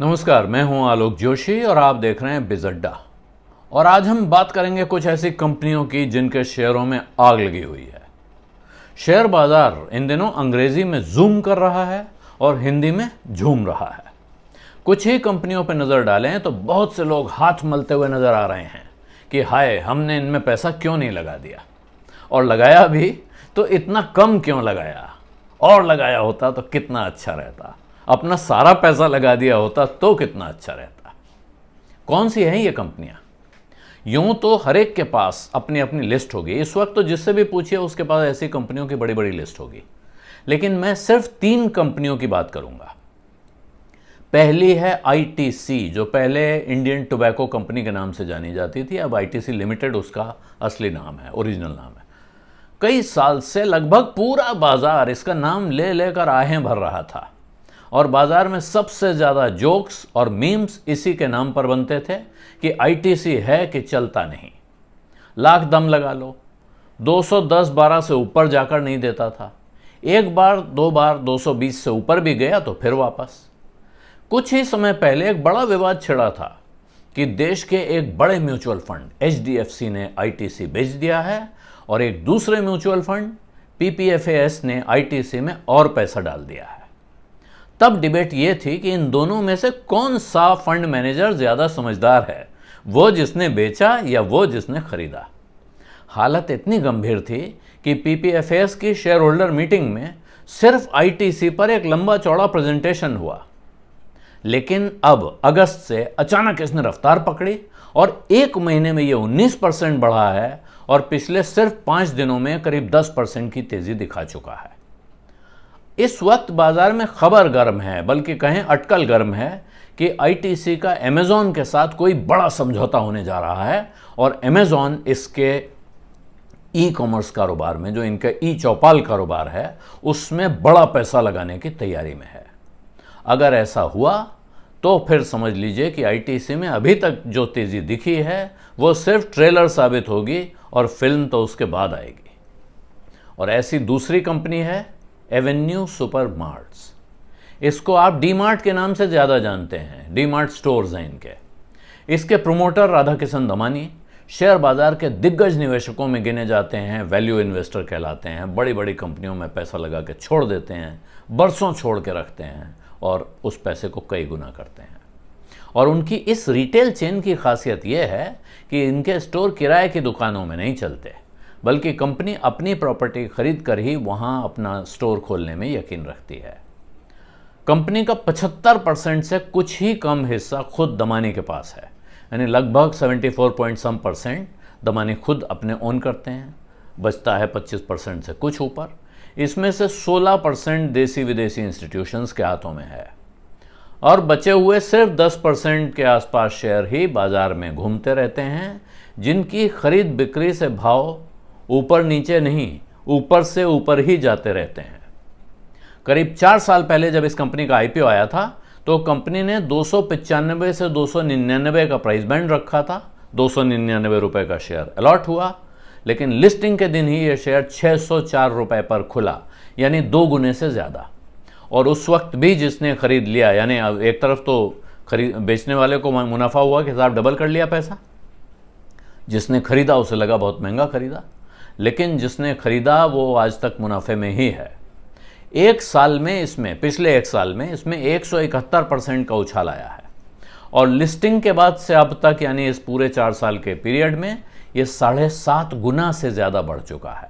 नमस्कार मैं हूं आलोक जोशी और आप देख रहे हैं बिजड्डा और आज हम बात करेंगे कुछ ऐसी कंपनियों की जिनके शेयरों में आग लगी हुई है शेयर बाजार इन दिनों अंग्रेजी में जूम कर रहा है और हिंदी में झूम रहा है कुछ ही कंपनियों पर नज़र डालें तो बहुत से लोग हाथ मलते हुए नज़र आ रहे हैं कि हाय हमने इनमें पैसा क्यों नहीं लगा दिया और लगाया भी तो इतना कम क्यों लगाया और लगाया होता तो कितना अच्छा रहता अपना सारा पैसा लगा दिया होता तो कितना अच्छा रहता कौन सी हैं ये कंपनियां यूं तो हर एक के पास अपनी अपनी लिस्ट होगी इस वक्त तो जिससे भी पूछिए उसके पास ऐसी कंपनियों की बड़ी बड़ी लिस्ट होगी लेकिन मैं सिर्फ तीन कंपनियों की बात करूंगा पहली है आईटीसी जो पहले इंडियन टोबैको कंपनी के नाम से जानी जाती थी अब आईटीसी लिमिटेड उसका असली नाम है ओरिजिनल नाम है कई साल से लगभग पूरा बाजार इसका नाम ले लेकर आहें भर रहा था और बाज़ार में सबसे ज़्यादा जोक्स और मीम्स इसी के नाम पर बनते थे कि आईटीसी है कि चलता नहीं लाख दम लगा लो 210-12 से ऊपर जाकर नहीं देता था एक बार दो बार 220 से ऊपर भी गया तो फिर वापस कुछ ही समय पहले एक बड़ा विवाद छिड़ा था कि देश के एक बड़े म्यूचुअल फंड एच ने आई बेच दिया है और एक दूसरे म्यूचुअल फंड पी ने आई में और पैसा डाल दिया है तब डिबेट ये थी कि इन दोनों में से कौन सा फंड मैनेजर ज़्यादा समझदार है वो जिसने बेचा या वो जिसने खरीदा हालत इतनी गंभीर थी कि पीपीएफएस की शेयर होल्डर मीटिंग में सिर्फ आईटीसी पर एक लंबा चौड़ा प्रेजेंटेशन हुआ लेकिन अब अगस्त से अचानक इसने रफ्तार पकड़ी और एक महीने में यह 19 परसेंट बढ़ा है और पिछले सिर्फ पांच दिनों में करीब 10 परसेंट की तेज़ी दिखा चुका है इस वक्त बाज़ार में खबर गर्म है बल्कि कहें अटकल गर्म है कि आईटीसी का अमेज़ॉन के साथ कोई बड़ा समझौता होने जा रहा है और अमेज़ॉन इसके ई कॉमर्स कारोबार में जो इनका ई चौपाल कारोबार है उसमें बड़ा पैसा लगाने की तैयारी में है अगर ऐसा हुआ तो फिर समझ लीजिए कि आईटीसी में अभी तक जो तेज़ी दिखी है वो सिर्फ ट्रेलर साबित होगी और फिल्म तो उसके बाद आएगी और ऐसी दूसरी कंपनी है एवेन्यू सुपर मार्ट्स इसको आप डी मार्ट के नाम से ज़्यादा जानते हैं डी मार्ट स्टोर्स हैं इनके इसके प्रोमोटर राधा किशन दमानी शेयर बाज़ार के दिग्गज निवेशकों में गिने जाते हैं वैल्यू इन्वेस्टर कहलाते हैं बड़ी बड़ी कंपनियों में पैसा लगा के छोड़ देते हैं बरसों छोड़ के रखते हैं और उस पैसे को कई गुना करते हैं और उनकी इस रिटेल चेन की खासियत यह है कि इनके स्टोर किराए की दुकानों में नहीं चलते बल्कि कंपनी अपनी प्रॉपर्टी खरीद कर ही वहाँ अपना स्टोर खोलने में यकीन रखती है कंपनी का 75 परसेंट से कुछ ही कम हिस्सा खुद दमानी के पास है यानी लगभग 74 पॉइंट सम परसेंट दमानी खुद अपने ओन करते हैं बचता है 25 परसेंट से कुछ ऊपर इसमें से 16 परसेंट देसी विदेशी इंस्टीट्यूशंस के हाथों में है और बचे हुए सिर्फ 10 परसेंट के आसपास शेयर ही बाज़ार में घूमते रहते हैं जिनकी खरीद बिक्री से भाव ऊपर नीचे नहीं ऊपर से ऊपर ही जाते रहते हैं करीब चार साल पहले जब इस कंपनी का आईपीओ आया था तो कंपनी ने दो से दो का प्राइस बैंड रखा था दो सौ का शेयर अलॉट हुआ लेकिन लिस्टिंग के दिन ही यह शेयर 604 रुपए पर खुला यानी दो गुने से ज़्यादा और उस वक्त भी जिसने खरीद लिया यानी एक तरफ तो खरीद बेचने वाले को मुनाफा हुआ कि हिसाब डबल कर लिया पैसा जिसने खरीदा उसे लगा बहुत महंगा खरीदा लेकिन जिसने ख़रीदा वो आज तक मुनाफे में ही है एक साल में इसमें पिछले एक साल में इसमें इकहत्तर परसेंट का उछाल आया है और लिस्टिंग के बाद से अब तक यानी इस पूरे चार साल के पीरियड में ये साढ़े सात गुना से ज़्यादा बढ़ चुका है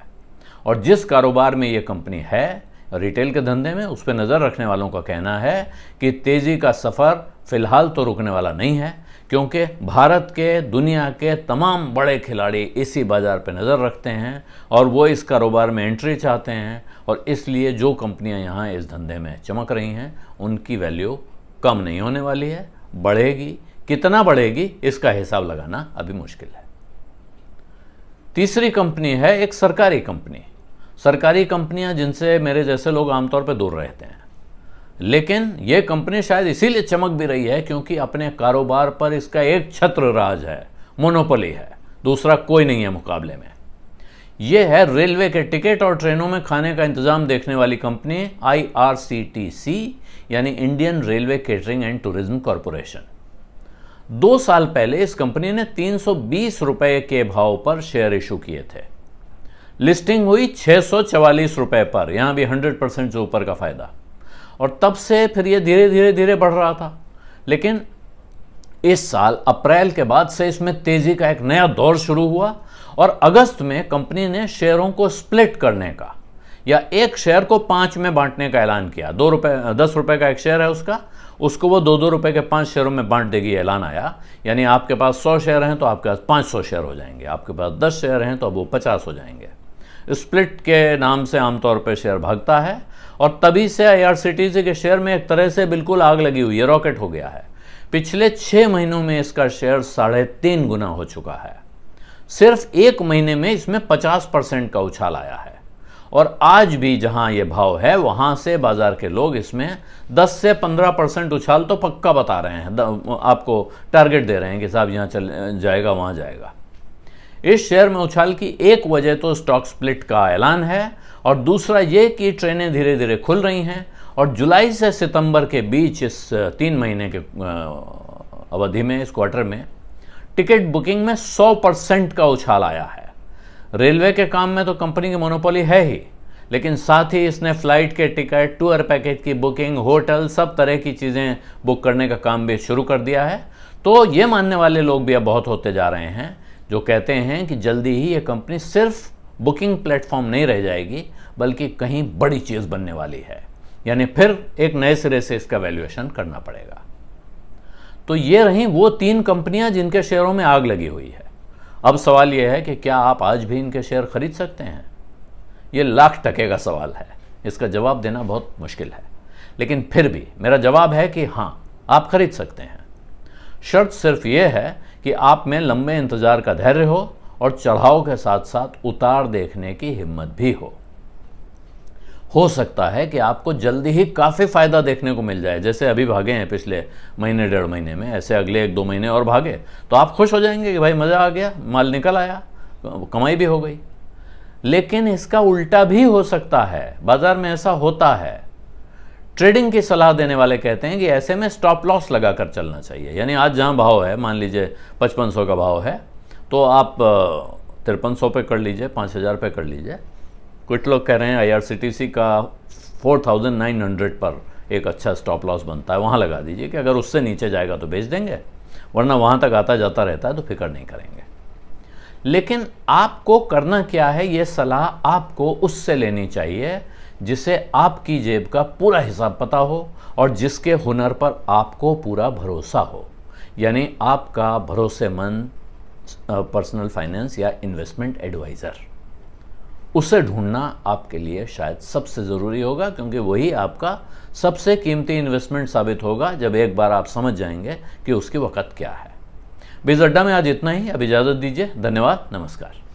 और जिस कारोबार में ये कंपनी है रिटेल के धंधे में उस पर नज़र रखने वालों का कहना है कि तेज़ी का सफ़र फ़िलहाल तो रुकने वाला नहीं है क्योंकि भारत के दुनिया के तमाम बड़े खिलाड़ी इसी बाज़ार पर नज़र रखते हैं और वो इस कारोबार में एंट्री चाहते हैं और इसलिए जो कंपनियां यहाँ इस धंधे में चमक रही हैं उनकी वैल्यू कम नहीं होने वाली है बढ़ेगी कितना बढ़ेगी इसका हिसाब लगाना अभी मुश्किल है तीसरी कंपनी है एक सरकारी कंपनी सरकारी कंपनियां जिनसे मेरे जैसे लोग आमतौर पर दूर रहते हैं लेकिन ये कंपनी शायद इसीलिए चमक भी रही है क्योंकि अपने कारोबार पर इसका एक छत्र राज है मोनोपोली है दूसरा कोई नहीं है मुकाबले में यह है रेलवे के टिकट और ट्रेनों में खाने का इंतजाम देखने वाली कंपनी आईआरसीटीसी यानी Indian railway catering and tourism corporation दो साल पहले इस कंपनी ने तीन रुपए के भाव पर शेयर इशू किए थे लिस्टिंग हुई छः सौ चवालीस रुपये पर यहाँ भी हंड्रेड परसेंट जो ऊपर का फ़ायदा और तब से फिर ये धीरे धीरे धीरे बढ़ रहा था लेकिन इस साल अप्रैल के बाद से इसमें तेज़ी का एक नया दौर शुरू हुआ और अगस्त में कंपनी ने शेयरों को स्प्लिट करने का या एक शेयर को पाँच में बांटने का ऐलान किया दो रुपये दस रुपये का एक शेयर है उसका उसको वो दो दो रुपये के पाँच शेयरों में बांट देगी ऐलान आया यानी आपके पास सौ शेयर हैं तो आपके पास पाँच सौ शेयर हो जाएंगे आपके पास दस शेयर हैं तो अब वो पचास हो जाएंगे स्प्लिट के नाम से आमतौर पर शेयर भागता है और तभी से आई के शेयर में एक तरह से बिल्कुल आग लगी हुई है रॉकेट हो गया है पिछले छः महीनों में इसका शेयर साढ़े तीन गुना हो चुका है सिर्फ एक महीने में इसमें पचास परसेंट का उछाल आया है और आज भी जहां ये भाव है वहां से बाजार के लोग इसमें 10 से 15 परसेंट उछाल तो पक्का बता रहे हैं आपको टारगेट दे रहे हैं कि साहब यहां चल जाएगा वहां जाएगा इस शेयर में उछाल की एक वजह तो स्टॉक स्प्लिट का ऐलान है और दूसरा ये कि ट्रेनें धीरे धीरे खुल रही हैं और जुलाई से सितंबर के बीच इस तीन महीने के अवधि में इस क्वार्टर में टिकट बुकिंग में 100 परसेंट का उछाल आया है रेलवे के काम में तो कंपनी की मोनोपोली है ही लेकिन साथ ही इसने फ्लाइट के टिकट टूर पैकेज की बुकिंग होटल सब तरह की चीज़ें बुक करने का काम भी शुरू कर दिया है तो ये मानने वाले लोग भी अब बहुत होते जा रहे हैं जो कहते हैं कि जल्दी ही ये कंपनी सिर्फ बुकिंग प्लेटफॉर्म नहीं रह जाएगी बल्कि कहीं बड़ी चीज़ बनने वाली है यानी फिर एक नए सिरे से इसका वैल्यूएशन करना पड़ेगा तो ये रहीं वो तीन कंपनियां जिनके शेयरों में आग लगी हुई है अब सवाल यह है कि क्या आप आज भी इनके शेयर खरीद सकते हैं ये लाख टके का सवाल है इसका जवाब देना बहुत मुश्किल है लेकिन फिर भी मेरा जवाब है कि हाँ आप खरीद सकते हैं शर्त सिर्फ ये है कि आप में लंबे इंतज़ार का धैर्य हो और चढ़ाव के साथ साथ उतार देखने की हिम्मत भी हो हो सकता है कि आपको जल्दी ही काफ़ी फ़ायदा देखने को मिल जाए जैसे अभी भागे हैं पिछले महीने डेढ़ महीने में ऐसे अगले एक दो महीने और भागे तो आप खुश हो जाएंगे कि भाई मज़ा आ गया माल निकल आया कमाई भी हो गई लेकिन इसका उल्टा भी हो सकता है बाज़ार में ऐसा होता है ट्रेडिंग की सलाह देने वाले कहते हैं कि ऐसे में स्टॉप लॉस लगा कर चलना चाहिए यानी आज जहाँ भाव है मान लीजिए पचपन सौ का भाव है तो आप तिरपन सौ पे कर लीजिए पाँच हज़ार पे कर लीजिए कुछ लोग कह रहे हैं सी का फोर थाउजेंड नाइन हंड्रेड पर एक अच्छा स्टॉप लॉस बनता है वहाँ लगा दीजिए कि अगर उससे नीचे जाएगा तो बेच देंगे वरना वहाँ तक आता जाता रहता है तो फिक्र नहीं करेंगे लेकिन आपको करना क्या है ये सलाह आपको उससे लेनी चाहिए जिसे आपकी जेब का पूरा हिसाब पता हो और जिसके हुनर पर आपको पूरा भरोसा हो यानी आपका भरोसेमंद पर्सनल फाइनेंस या इन्वेस्टमेंट एडवाइज़र उसे ढूंढना आपके लिए शायद सबसे ज़रूरी होगा क्योंकि वही आपका सबसे कीमती इन्वेस्टमेंट साबित होगा जब एक बार आप समझ जाएंगे कि उसकी वक़्त क्या है बेजड्डा में आज इतना ही अब इजाज़त दीजिए धन्यवाद नमस्कार